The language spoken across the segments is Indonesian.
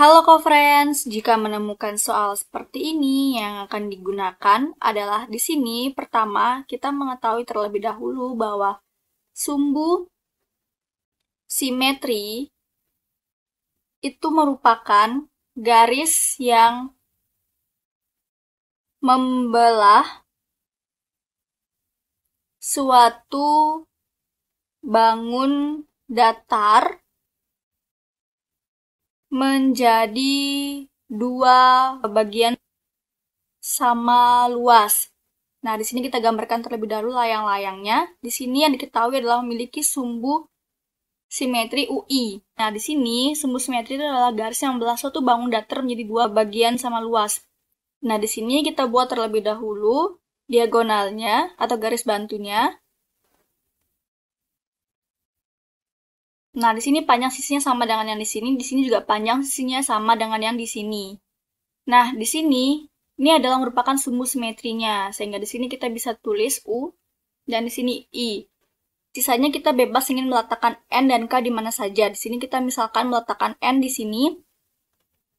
Halo co-friends, jika menemukan soal seperti ini yang akan digunakan adalah di sini pertama kita mengetahui terlebih dahulu bahwa sumbu simetri itu merupakan garis yang membelah suatu bangun datar menjadi dua bagian sama luas. Nah, di sini kita gambarkan terlebih dahulu layang-layangnya. Di sini yang diketahui adalah memiliki sumbu simetri UI. Nah, di sini sumbu simetri itu adalah garis yang membelah suatu bangun datar menjadi dua bagian sama luas. Nah, di sini kita buat terlebih dahulu diagonalnya atau garis bantunya. Nah, di sini panjang sisinya sama dengan yang di sini, di sini juga panjang sisinya sama dengan yang di sini. Nah, di sini ini adalah merupakan sumbu simetrinya, sehingga di sini kita bisa tulis U dan di sini I. Sisanya kita bebas ingin meletakkan N dan K di mana saja. Di sini kita misalkan meletakkan N di sini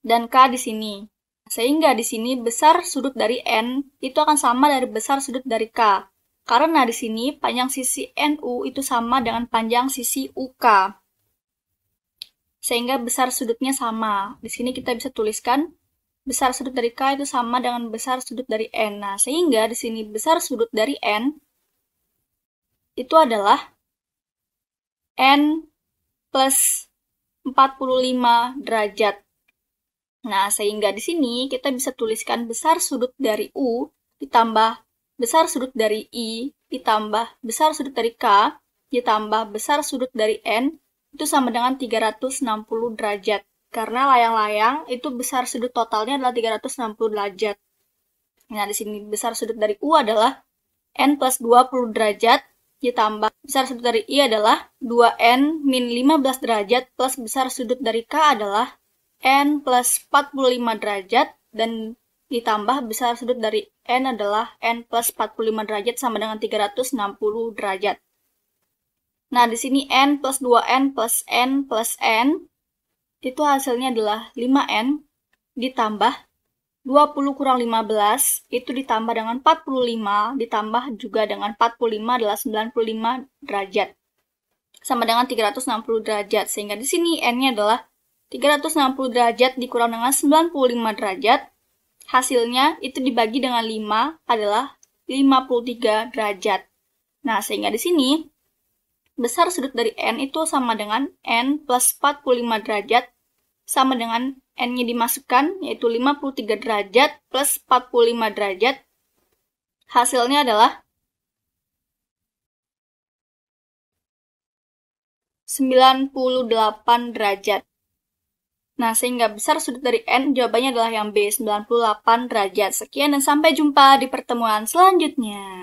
dan K di sini. Sehingga di sini besar sudut dari N itu akan sama dari besar sudut dari K. Karena di sini panjang sisi NU itu sama dengan panjang sisi UK sehingga besar sudutnya sama. Di sini kita bisa tuliskan besar sudut dari K itu sama dengan besar sudut dari N. Nah, sehingga di sini besar sudut dari N itu adalah N plus 45 derajat. Nah, sehingga di sini kita bisa tuliskan besar sudut dari U ditambah besar sudut dari I ditambah besar sudut dari K ditambah besar sudut dari N itu sama dengan 360 derajat. Karena layang-layang itu besar sudut totalnya adalah 360 derajat. Nah, di sini besar sudut dari U adalah N plus 20 derajat ditambah besar sudut dari I adalah 2N min 15 derajat plus besar sudut dari K adalah N plus 45 derajat dan ditambah besar sudut dari N adalah N plus 45 derajat sama dengan 360 derajat. Nah, di sini n plus 2n plus n plus n, itu hasilnya adalah 5n ditambah 20 kurang 15, itu ditambah dengan 45, ditambah juga dengan 45 adalah 95 derajat. Sama dengan 360 derajat, sehingga di sini n-nya adalah 360 derajat dikurang dengan 95 derajat. Hasilnya itu dibagi dengan 5 adalah 53 derajat. Nah, sehingga di sini besar sudut dari N itu sama dengan N plus 45 derajat sama dengan N-nya dimasukkan, yaitu 53 derajat plus 45 derajat. Hasilnya adalah 98 derajat. Nah, sehingga besar sudut dari N, jawabannya adalah yang B, 98 derajat. Sekian dan sampai jumpa di pertemuan selanjutnya.